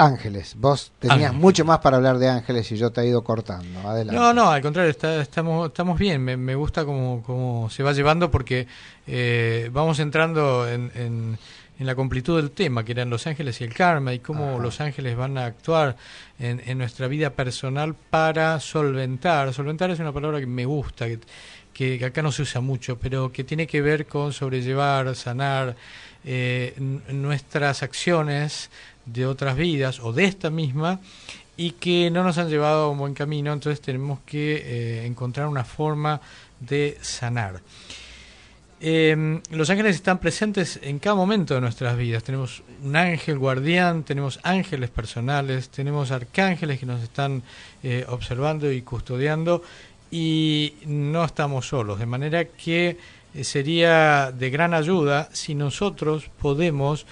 Ángeles, vos tenías mucho más para hablar de Ángeles y yo te he ido cortando. Adelante. No, no, al contrario, estamos, estamos bien. Me, gusta cómo, se va llevando porque eh, vamos entrando en, la completud del tema, que eran Los Ángeles y el karma y cómo Los Ángeles van a actuar en, nuestra vida personal para solventar. Solventar es una palabra que me gusta, que, que acá no se usa mucho, pero que tiene que ver con sobrellevar, sanar eh, nuestras acciones de otras vidas o de esta misma y que no nos han llevado a un buen camino, entonces tenemos que eh, encontrar una forma de sanar. Em, los ángeles están presentes en cada momento de nuestras vidas. Tenemos un ángel guardián, tenemos ángeles personales, tenemos arcángeles que nos están eh, observando y custodiando y no estamos solos. De manera que eh, sería de gran ayuda si nosotros podemos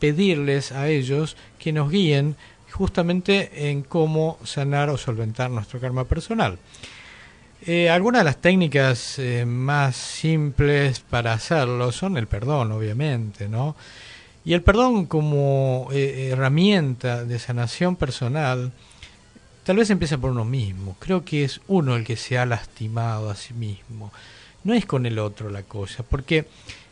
pedirles a ellos que nos guíen justamente en cómo sanar o solventar nuestro karma personal. Eh, algunas de las técnicas eh, más simples para hacerlo son el perdón, obviamente, ¿no? Y el perdón como eh, herramienta de sanación personal, tal vez empieza por uno mismo. Creo que es uno el que se ha lastimado a sí mismo. No es con el otro la cosa, porque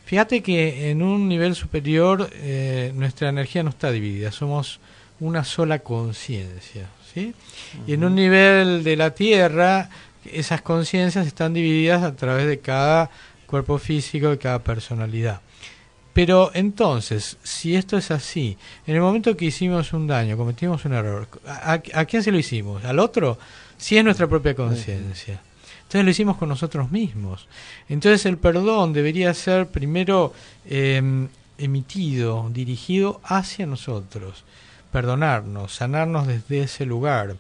Fíjate que en un nivel superior eh, nuestra energía no está dividida, somos una sola conciencia. ¿sí? Y en un nivel de la Tierra, esas conciencias están divididas a través de cada cuerpo físico, y cada personalidad. Pero entonces, si esto es así, en el momento que hicimos un daño, cometimos un error, a quién se lo hicimos? ¿Al otro? Si es nuestra propia conciencia. Entonces lo hicimos con nosotros mismos. Entonces el perdón debería ser primero em, emitido, dirigido hacia nosotros, perdonarnos, sanarnos desde ese lugar.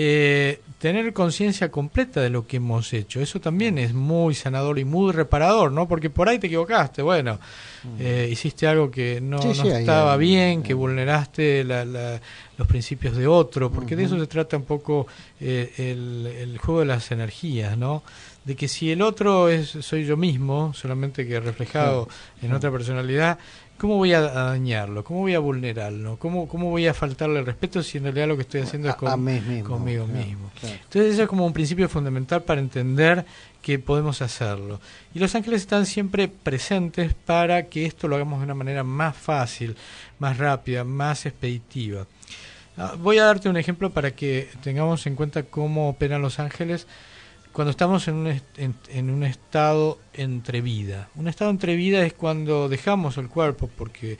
Eh, tener conciencia completa de lo que hemos hecho. Eso también es muy sanador y muy reparador, ¿no? Porque por ahí te equivocaste, bueno, mm. eh, hiciste algo que no, estaba bien, que eh. vulneraste la, los principios de otro, porque de eso se trata un poco el, juego de las energías, ¿no? De que si el otro es soy yo mismo, solamente que reflejado en otra personalidad, ¿Cómo voy a dañarlo? ¿Cómo voy a vulnerarlo? ¿Cómo, cómo voy a faltarle el respeto si en realidad lo que estoy haciendo es conmigo mismo? Entonces eso es como un principio fundamental para entender que podemos hacerlo. Y los ángeles están siempre presentes para que esto lo hagamos de una manera más fácil, más rápida, más expeditiva. Ah, voy a darte un ejemplo para que tengamos en cuenta cómo operan los ángeles cuando estamos en un, en, un estado entre vida. Un estado entre vida es cuando dejamos el cuerpo porque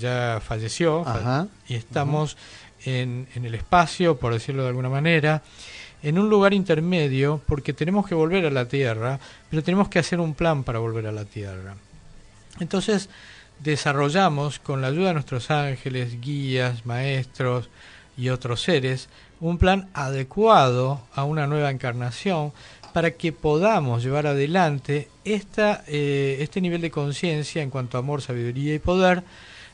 ya falleció y estamos en, en, el espacio, por decirlo de alguna manera, en un lugar intermedio porque tenemos que volver a la Tierra, pero tenemos que hacer un plan para volver a la Tierra. Entonces desarrollamos con la ayuda de nuestros ángeles, guías, maestros y otros seres, un plan adecuado a una nueva encarnación para que podamos llevar adelante esta, eh, este nivel de conciencia en cuanto a amor, sabiduría y poder,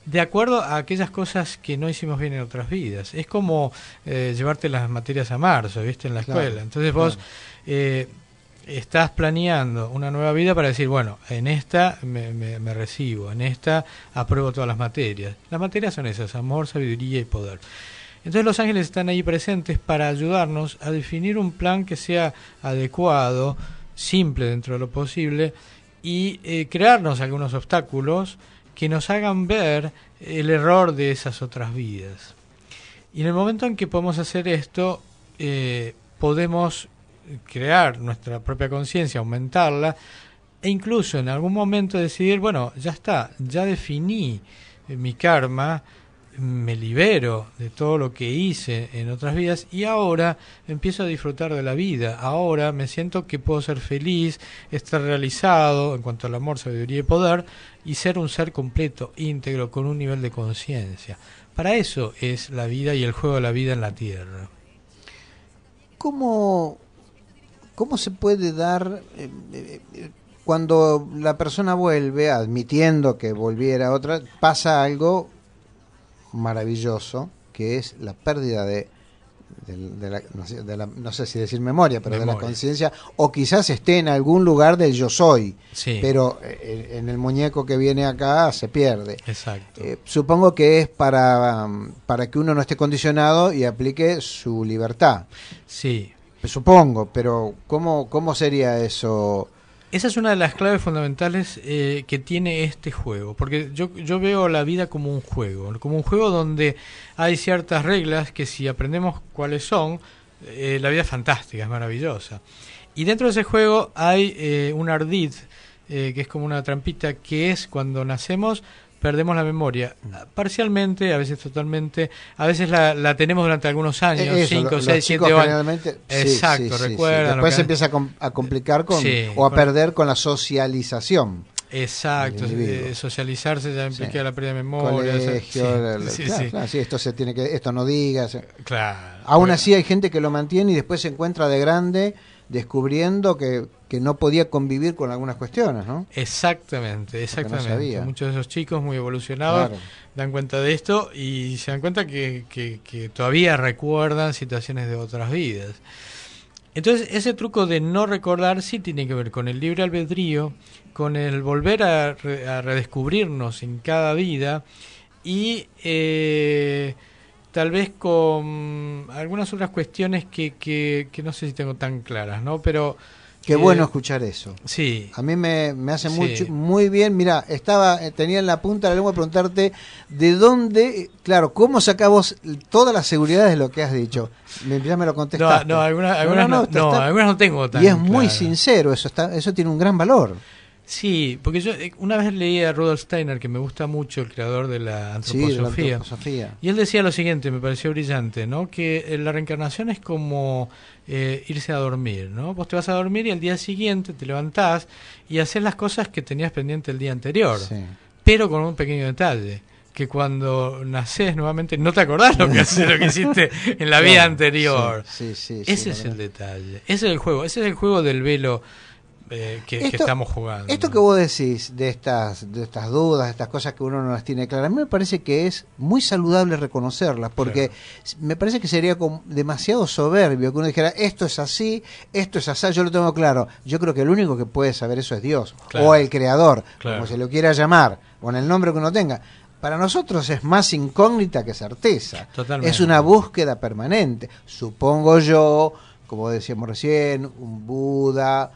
de acuerdo a aquellas cosas que no hicimos bien en otras vidas. Es como eh, llevarte las materias a marzo, ¿viste? En la escuela. Entonces vos eh, estás planeando una nueva vida para decir, bueno, en esta me, me, recibo, en esta apruebo todas las materias. Las materias son esas, amor, sabiduría y poder. Entonces los ángeles están ahí presentes para ayudarnos a definir un plan que sea adecuado, simple dentro de lo posible, y eh, crearnos algunos obstáculos que nos hagan ver el error de esas otras vidas. Y en el momento en que podemos hacer esto, eh, podemos crear nuestra propia conciencia, aumentarla, e incluso en algún momento decidir, bueno, ya está, ya definí mi karma, me libero de todo lo que hice en otras vidas y ahora empiezo a disfrutar de la vida. Ahora me siento que puedo ser feliz, estar realizado en cuanto al amor, sabiduría y poder y ser un ser completo, íntegro, con un nivel de conciencia. Para eso es la vida y el juego de la vida en la tierra. ¿Cómo, cómo se puede dar... Eh, eh, cuando la persona vuelve, admitiendo que volviera otra, pasa algo maravilloso, que es la pérdida de, la, no sé, si decir memoria, pero de la conciencia, o quizás esté en algún lugar del yo soy, pero eh, en, el muñeco que viene acá se pierde. Exacto. Eh, supongo que es para, para que uno no esté condicionado y aplique su libertad. Sí. Supongo, pero ¿cómo, cómo sería eso? Esa es una de las claves fundamentales eh, que tiene este juego, porque yo, veo la vida como un juego, como un juego donde hay ciertas reglas que si aprendemos cuáles son, eh, la vida es fantástica, es maravillosa. Y dentro de ese juego hay eh, un ardid, que es como una trampita, que es cuando nacemos perdemos la memoria, parcialmente, a veces totalmente, a veces la, la tenemos durante algunos eh, años, 5, 6, 7 años. Exacto, recuerda. Después se empieza a, complicar con, o a perder con la socialización. Exacto, eh, socializarse ya implica la pérdida de memoria. esto se tiene que, esto no digas. Eh, Aún así hay gente que lo mantiene y después se encuentra de grande descubriendo que que no podía convivir con algunas cuestiones, ¿no? Exactamente, exactamente. Muchos de esos chicos muy evolucionados dan cuenta de esto y se dan cuenta que, todavía recuerdan situaciones de otras vidas. Entonces, ese truco de no recordar sí tiene que ver con el libre albedrío, con el volver a, redescubrirnos en cada vida y eh, tal vez con algunas otras cuestiones que, que, no sé si tengo tan claras, ¿no? Pero Qué eh, bueno escuchar eso. Sí. A mí me, hace mucho, muy bien. Mira, estaba, eh, tenía en la punta de la lengua preguntarte de dónde, claro, cómo vos todas las seguridades de lo que has dicho. Ya me lo contestaste. No, algunas, no, no, algunas no tengo Y es muy sincero, eso, está, eso tiene un gran valor. Sí, porque yo eh, una vez leí a Rudolf Steiner, que me gusta mucho, el creador de la antroposofía, y él decía lo siguiente, me pareció brillante, ¿no? que eh, la reencarnación es como eh, irse a dormir, ¿no? vos te vas a dormir y al día siguiente te levantás y haces las cosas que tenías pendiente el día anterior, pero con un pequeño detalle que cuando naces nuevamente no te acordás lo que, lo que hiciste en la vida anterior. Sí, ese es el detalle, ese es el juego, ese es el juego del velo eh, que, estamos jugando. Esto que vos decís de estas, de estas dudas, de estas cosas que uno no las tiene claras, a mí me parece que es muy saludable reconocerlas, porque me parece que sería demasiado soberbio que uno dijera, esto es así, esto es así, yo lo tengo claro. Yo creo que el único que puede saber eso es Dios, o el Creador, como se lo quiera llamar, o en el nombre que uno tenga para nosotros es más incógnita que certeza. Es una búsqueda permanente. Supongo yo, como decíamos recién, un Buda,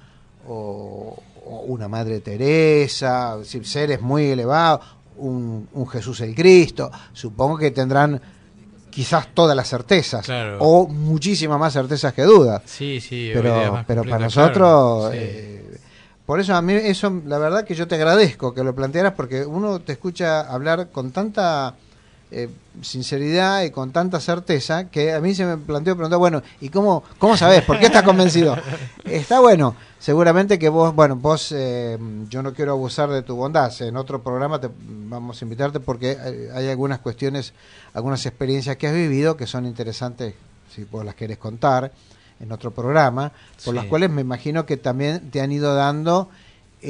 o, una Madre Teresa, seres muy elevados, un, un, Jesús el Cristo, supongo que tendrán quizás todas las certezas o muchísimas más certezas que dudas. Sí, sí, pero, pero para nosotros... Eh, por eso a mí eso, la verdad que yo te agradezco que lo plantearas porque uno te escucha hablar con tanta eh, sinceridad y con tanta certeza que a mí se me planteó preguntar, bueno, ¿y cómo, cómo sabes ¿Por qué estás convencido? Está bueno, seguramente que vos, bueno, vos, eh, yo no quiero abusar de tu bondad, en otro programa te vamos a invitarte porque hay algunas cuestiones, algunas experiencias que has vivido que son interesantes, si vos las querés contar en otro programa, por las cuales me imagino que también te han ido dando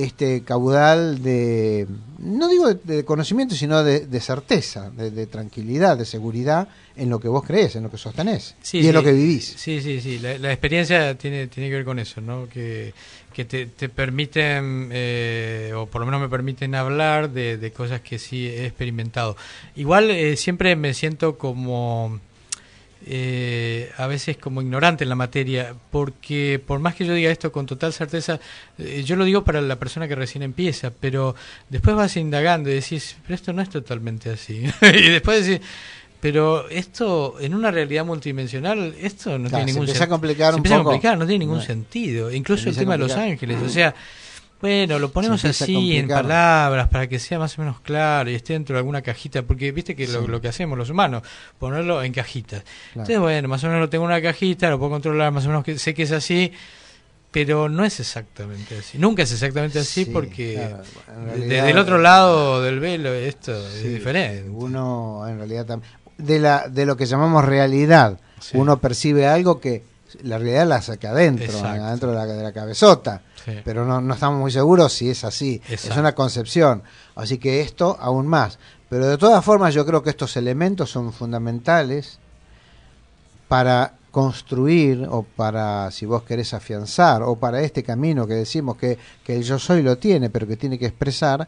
este caudal de, no digo de, conocimiento, sino de, certeza, de, tranquilidad, de seguridad en lo que vos crees, en lo que sostenés y en lo que vivís. Sí, sí, sí. La, experiencia tiene, tiene que ver con eso, ¿no? Que, que te, permiten, eh, o por lo menos me permiten hablar de, cosas que sí he experimentado. Igual eh, siempre me siento como eh, a veces como ignorante en la materia, porque por más que yo diga esto con total certeza, eh, yo lo digo para la persona que recién empieza, pero después vas indagando y decís, pero esto no es totalmente así. y después decís, pero esto en una realidad multidimensional, esto no tiene ningún sentido. empieza a empieza a complicar, no tiene ningún sentido. Incluso el tema de Los Ángeles, o sea... Bueno, lo ponemos así en palabras para que sea más o menos claro y esté dentro de alguna cajita, porque viste que lo, que hacemos los humanos, ponerlo en cajitas. Entonces, bueno, más o menos lo tengo en una cajita, lo puedo controlar, más o menos que sé que es así, pero no es exactamente así. Nunca es exactamente así porque desde el otro lado del velo esto es diferente. Uno, en realidad, de, la, de lo que llamamos realidad, uno percibe algo que la realidad la saca adentro, adentro de la, de la cabezota. Pero no, no, estamos muy seguros si es así. Es una concepción. Así que esto aún más. Pero de todas formas yo creo que estos elementos son fundamentales para construir o para, si vos querés afianzar, o para este camino que decimos que, que el yo soy lo tiene, pero que tiene que expresar,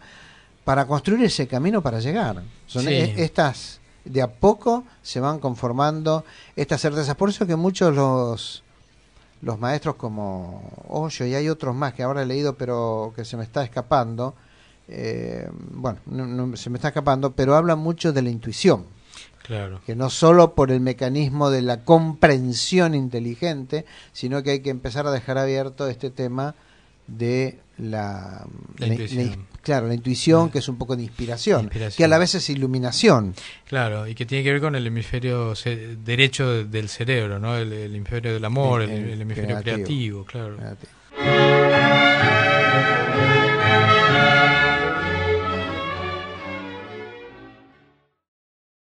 para construir ese camino para llegar. Son e, estas de a poco se van conformando estas certezas. Por eso que muchos los, los maestros como Hoyo y hay otros más que ahora he leído pero que se me está escapando, eh, bueno, se me está escapando, pero hablan mucho de la intuición. Claro. Que no solo por el mecanismo de la comprensión inteligente, sino que hay que empezar a dejar abierto este tema de la, la, la, Claro, la intuición, que es un poco de inspiración, que a la vez es iluminación. Claro, y que tiene que ver con el hemisferio derecho del cerebro, ¿no? El, hemisferio del amor, eh, el, hemisferio creativo, claro.